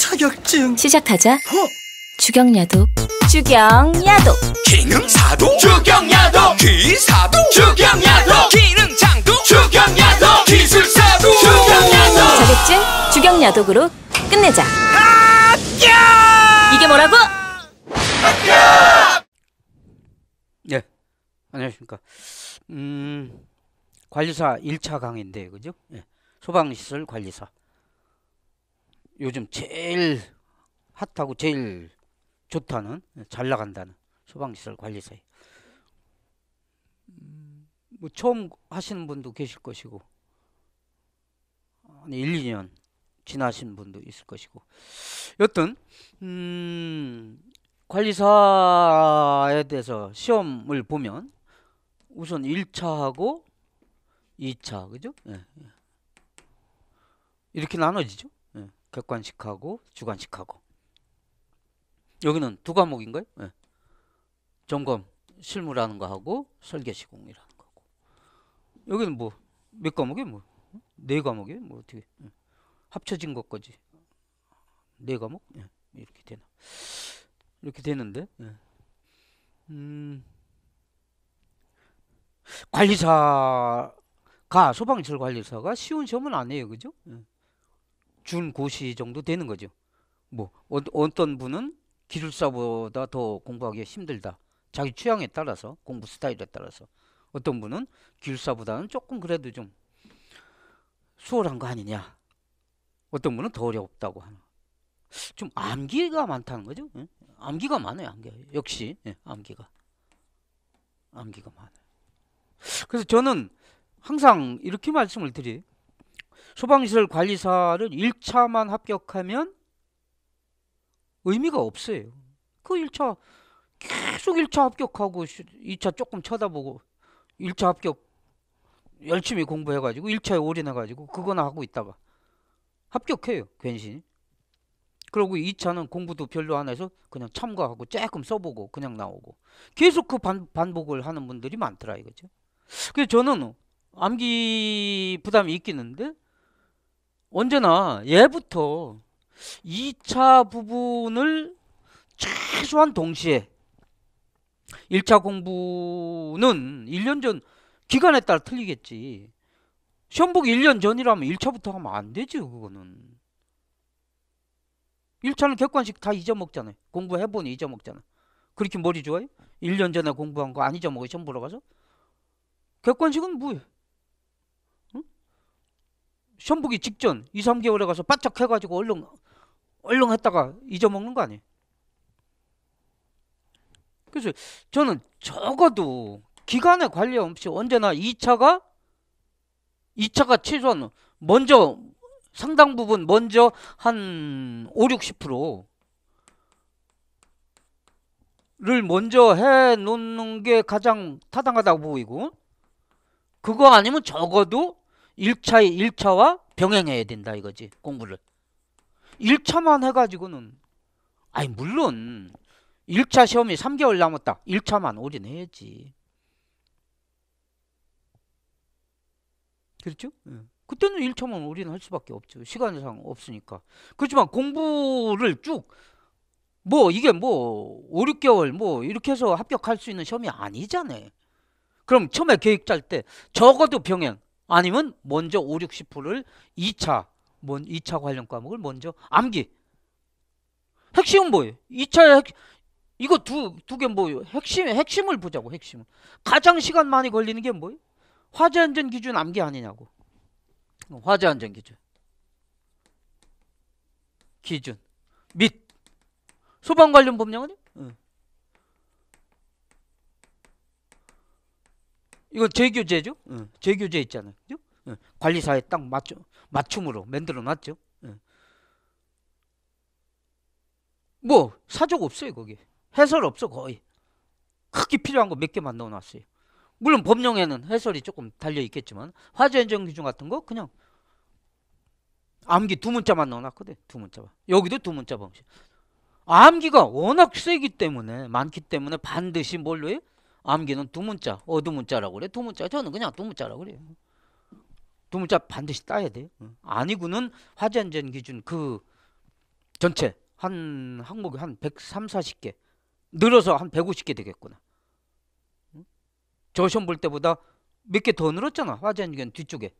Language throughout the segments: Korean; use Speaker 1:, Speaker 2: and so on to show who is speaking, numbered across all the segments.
Speaker 1: 자격증 시작하자 허! 어? 주경야독 주경야독 기능사도 주경야독 기사도 주경야독 기능장도 주경야독 기술사도 주경야독 자격증 주경야독으로 끝내자 이게 뭐라고? 네 안녕하십니까 음 관리사 1차 강의인데 그죠? 네. 소방시설 관리사 요즘 제일 핫하고 제일 좋다는 네, 잘 나간다는 소방시설 관리사에 음, 뭐 처음 하시는 분도 계실 것이고 아니 1, 2년 지나신 분도 있을 것이고 여튼 음, 관리사에 대해서 시험을 보면 우선 1차하고 2차 그죠? 예, 예. 이렇게 나눠지죠. 객관식하고 주관식하고 여기는 두 과목인가요? 네. 점검 실무라는 거 하고 설계 시공이라는 거고 여기는 뭐 몇 과목이 뭐네 과목이 뭐 어떻게 네. 합쳐진 것까지 네 과목 네. 이렇게 되나 이렇게 되는데 음, 관리사가 소방시 관리사가 쉬운 시험은 안 해요 그죠? 준고시 정도 되는 거죠. 뭐 어, 떤 분은 기술사보다 더 공부하기 힘들다. 자기 취향에 따라서 공부 스타일에 따라서 어떤 분은 기술사보다는 조금 그래도 좀 수월한 거 아니냐. 어떤 분은 더 어렵다고 하는. 좀 암기가 많다는 거죠. 예? 암기가 많아요. 암기 역시 예, 암기가 암기가 많아요. 그래서 저는 항상 이렇게 말씀을 드려요. 소방시설 관리사를 1차만 합격하면 의미가 없어요. 그 1차 계속 1차 합격하고 2차 조금 쳐다보고 1차 합격 열심히 공부해가지고 1차에 올인해가지고 그거나 하고 있다가 합격해요. 괜시히. 그러고 2차는 공부도 별로 안 해서 그냥 참가하고 조금 써보고 그냥 나오고 계속 그 반, 반복을 하는 분들이 많더라 이거죠. 그래서 저는 암기 부담이 있기는데 언제나 예부터 2차 부분을 최소한 동시에 1차 공부는 1년 전 기간에 따라 틀리겠지. 시험 보기 1년 전이라면 1차부터 하면 안 되죠, 그거는. 1차는 객관식 다 잊어먹잖아요. 공부해보니 잊어먹잖아. 그렇게 머리 좋아요? 1년 전에 공부한 거 안 잊어먹어, 시험 보러 가서? 객관식은 뭐예요? 선북이 직전 2, 3개월에 가서 바짝 해가지고 얼렁 얼렁 했다가 잊어먹는 거 아니에요? 그래서 저는 적어도 기간에 관리 없이 언제나 2차가 2차가 최소한 먼저 상당 부분 먼저 한 5, 60%를 먼저 해 놓는 게 가장 타당하다고 보이고 그거 아니면 적어도 1차의 1차와 병행해야 된다 이거지 공부를 1차만 해가지고는 아니 물론 1차 시험이 3개월 남았다 1차만 올인해야지 그렇죠? 예. 그때는 1차만 올인할 수밖에 없죠 시간상 없으니까 그렇지만 공부를 쭉 뭐 이게 뭐 5, 6개월 뭐 이렇게 해서 합격할 수 있는 시험이 아니잖아요 그럼 처음에 계획 짤 때 적어도 병행 아니면 먼저 5, 60%를 2차, 뭔 2차 관련 과목을 먼저 암기. 핵심은 뭐예요? 2차 핵, 이거 두 두 개 뭐예요? 핵심 핵심을 보자고 핵심을. 가장 시간 많이 걸리는 게 뭐예요? 화재 안전 기준 암기 아니냐고. 화재 안전 기준. 기준 및 소방 관련 법령은 응. 이거 재교재죠? 응. 재교재 있잖아요. 그죠? 응. 관리사에 딱 맞춰, 맞춤으로 만들어 놨죠. 응. 뭐, 사족 없어요, 거기. 해설 없어, 거의. 크게 필요한 거 몇 개만 넣어 놨어요. 물론 법령에는 해설이 조금 달려 있겠지만, 화재현전 기준 같은 거 그냥 암기 두 문자만 넣어 놨거든. 두 문자만. 여기도 두 문자 범실. 암기가 워낙 세기 때문에, 많기 때문에 반드시 뭘로 해? 암기는 두 문자, 어두 문자라고 그래. 두 문자. 저는 그냥 두 문자라고 그래요. 두 문자 반드시 따야 돼요. 아니고는 화재안전 기준 그 전체 한 항목이 한 103, 40개 늘어서 한 150개 되겠구나. 저 시험 볼 때보다 몇 개 더 늘었잖아. 화전전 재안기 뒤쪽에.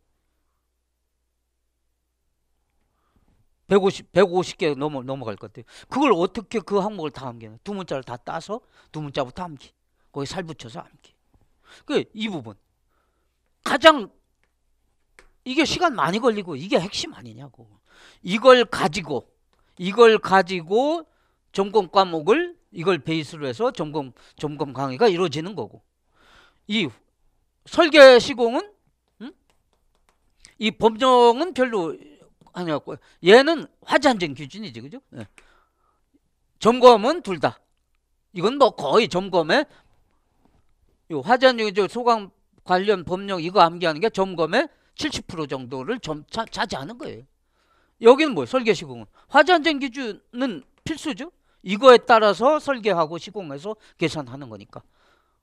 Speaker 1: 150, 150개 넘어, 넘어갈 것 같아요. 그걸 어떻게 그 항목을 다암기냐두 문자를 다 따서 두 문자부터 암기. 거기 살붙여서 암기. 그 이 부분 가장 이게 시간 많이 걸리고 이게 핵심 아니냐고. 이걸 가지고 이걸 가지고 전공 과목을 이걸 베이스로 해서 점검 점검 강의가 이루어지는 거고. 이 설계 시공은 응? 이 법령은 별로 아니었고 얘는 화재 안전 기준이지 그죠? 네. 점검은 둘 다. 이건 뭐 거의 점검의 요 화재안전 소방 관련 법령 이거 암기하는 게 점검의 70% 정도를 점, 차, 차지하는 거예요. 여기는 뭐예 설계 시공은 화재안전 기준은 필수죠. 이거에 따라서 설계하고 시공해서 계산하는 거니까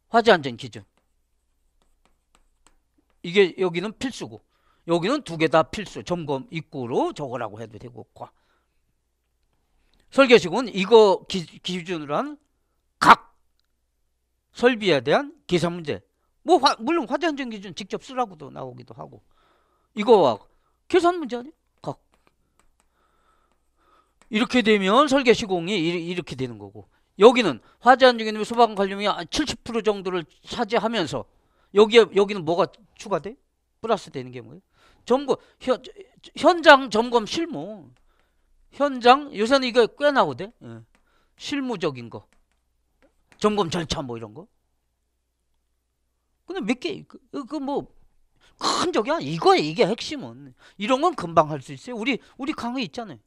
Speaker 1: 화재안전 기준 이게 여기는 필수고 여기는 두 개 다 필수 점검 입구로 적으라고 해도 되고 과설계시공은 이거 기, 기, 준으로 한각 설비에 대한 기사 문제. 뭐 화, 물론 화재 안전 기준 직접 쓰라고도 나오기도 하고 이거와 계산 문제 아니야? 각. 이렇게 되면 설계 시공이 이렇게 이 되는 거고 여기는 화재 안전기념 소방 관련이 70% 정도를 차지하면서 여기에 여기는 뭐가 추가돼? 플러스 되는 게 뭐예요? 점검 현, 현장 점검 실무 현장 요새는 이거꽤 나오대 예. 실무적인 거 점검 절차 뭐 이런 거. 근데 몇 개, 그, 그, 그 뭐, 큰 적이 야 이거 이게 핵심은. 이런 건 금방 할 수 있어요. 우리, 우리 강의 있잖아요.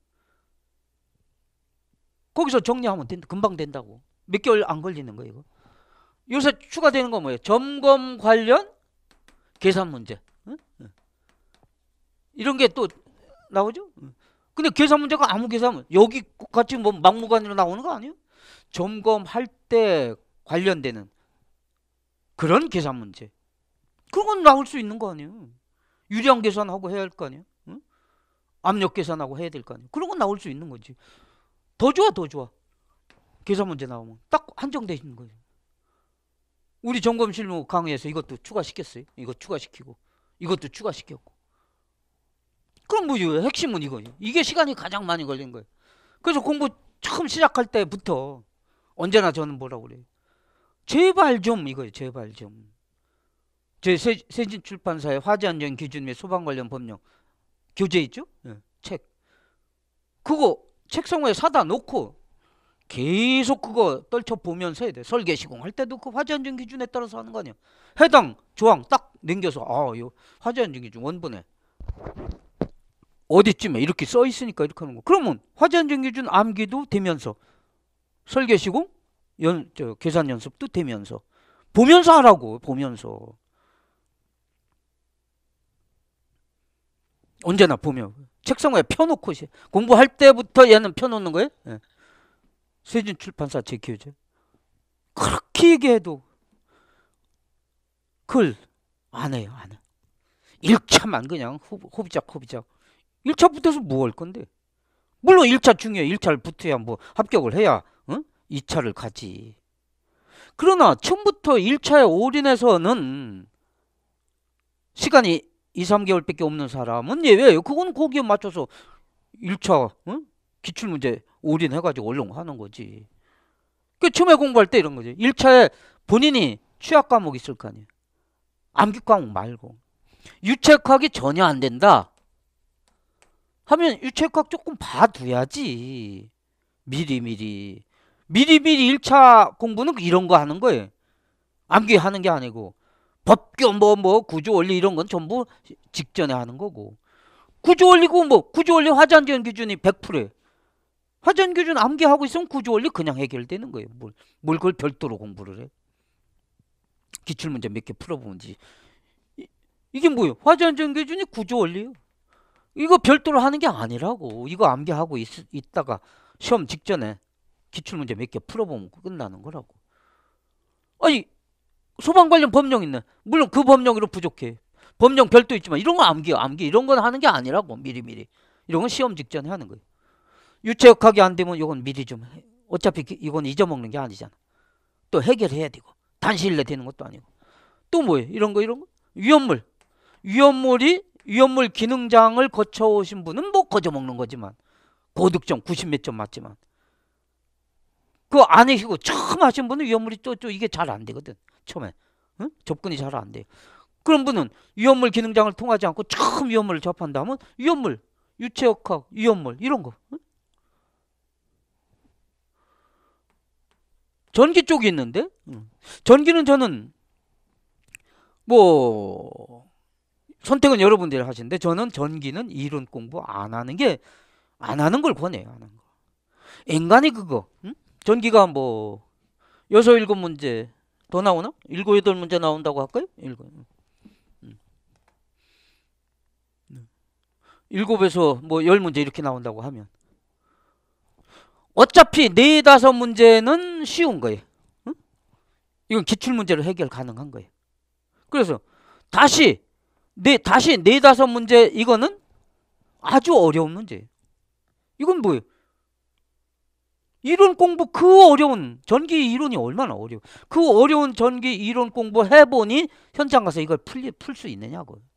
Speaker 1: 거기서 정리하면 된다. 금방 된다고. 몇 개월 안 걸리는 거예요, 이거. 요새 추가되는 건 뭐예요? 점검 관련 계산 문제. 응? 이런 게 또 나오죠? 근데 계산 문제가 아무 계산, 여기 같이 뭐 막무가내로 나오는 거 아니에요? 점검할 때 관련되는 그런 계산 문제. 그런 건 나올 수 있는 거 아니에요. 유량 계산하고 해야 할 거 아니에요. 응? 압력 계산하고 해야 될 거 아니에요. 그런 건 나올 수 있는 거지. 더 좋아, 더 좋아. 계산 문제 나오면 딱 한정되는 거예요. 우리 점검 실무 강의에서 이것도 추가시켰어요. 이거 추가시키고 이것도 추가시켰고. 그럼 뭐 핵심은 이거예요. 이게 시간이 가장 많이 걸린 거예요. 그래서 공부 처음 시작할 때부터 언제나 저는 뭐라고 그래요. 제발 좀 이거예요. 제발 좀. 제 세, 세진 출판사의 화재 안전 기준 및 소방 관련 법령 교재 있죠? 네. 책. 그거 책상에 사다 놓고 계속 그거 떨쳐 보면서 해야 돼. 설계 시공할 때도 그 화재 안전 기준에 따라서 하는 거 아니야. 해당 조항 딱 남겨서 아, 요 화재 안전 기준 원본에 어디쯤에 이렇게 써 있으니까 이렇게 하는 거. 그러면 화재 안전 기준 암기도 되면서 설계시공, 연, 저, 계산 연습도 되면서. 보면서 하라고, 보면서. 언제나 보면. 책상 위에 펴놓고, 공부할 때부터 얘는 펴놓는 거예요? 네. 세진 출판사 제 교재. 그렇게 얘기해도 그걸 안 해요, 안 해. 1차만 그냥 호비작, 호비작. 1차 붙어서 뭐 할 건데? 물론 1차 중요해. 1차를 붙어야 뭐 합격을 해야 2차를 가지. 그러나 처음부터 1차에 올인해서는 시간이 2, 3개월밖에 없는 사람은 예외예요. 그건 거기에 맞춰서 1차 응? 기출문제 올인해가지고 얼른 하는 거지. 그 처음에 공부할 때 이런 거지. 1차에 본인이 취약 과목 있을 거 아니에요. 암기 과목 말고. 유책학이 전혀 안 된다. 하면 유책학 조금 봐둬야지. 미리미리. 미리미리 1차 공부는 이런 거 하는 거예요. 암기 하는 게 아니고 법규 뭐뭐 뭐 구조 원리 이런 건 전부 직전에 하는 거고 구조 원리고 뭐 구조 원리 화전전 기준이 100%예요. 화전 기준 암기하고 있으면 구조 원리 그냥 해결되는 거예요. 뭘, 뭘 그걸 별도로 공부를 해. 기출 문제 몇 개 풀어보는지 이게 뭐예요? 화전전 기준이 구조 원리예요. 이거 별도로 하는 게 아니라고. 이거 암기하고 있, 있다가 시험 직전에 기출문제 몇 개 풀어보면 끝나는 거라고. 아니 소방 관련 법령 있는 물론 그 법령으로 부족해. 법령 별도 있지만 이런 거 암기 암기 이런 건 하는 게 아니라고 미리 미리 이런 건 시험 직전에 하는 거예요. 유체역학이 안 되면 이건 미리 좀 해. 어차피 이건 잊어먹는 게 아니잖아. 또 해결해야 되고 단시일 내 되는 것도 아니고 또 뭐예요? 이런 거 이런 거 위험물 위험물이 위험물 기능장을 거쳐오신 분은 뭐 거저먹는 거지만 고득점 90몇점 맞지만 그 안에 이거 처음 하신 분은 위험물이 쪼쪼 이게 잘 안 되거든. 처음에. 응? 접근이 잘 안돼 그런 분은 위험물 기능장을 통하지 않고 처음 위험물을 접한다면 위험물, 유체역학, 위험물 이런 거. 응? 전기 쪽이 있는데 응. 전기는 저는 뭐 선택은 여러분들이 하시는데 저는 전기는 이론 공부 안 하는 게 안 하는 걸 권해요. 안 하는 거. 인간이 그거 응? 전기가 뭐 여섯 일곱 문제 더 나오나? 일곱 여덟 문제 나온다고 할까요? 일곱. 음. 음. 일곱에서 뭐 열 문제 이렇게 나온다고 하면 어차피 네 다섯 문제는 쉬운 거예요. 응? 이건 기출 문제로 해결 가능한 거예요. 그래서 다시 네 다시 네 다섯 문제 이거는 아주 어려운 문제예요. 이건 뭐예요? 이론 공부 그 어려운 전기 이론이 얼마나 어려워. 그 어려운 전기 이론 공부 해보니 현장 가서 이걸 풀풀수 있느냐고. 요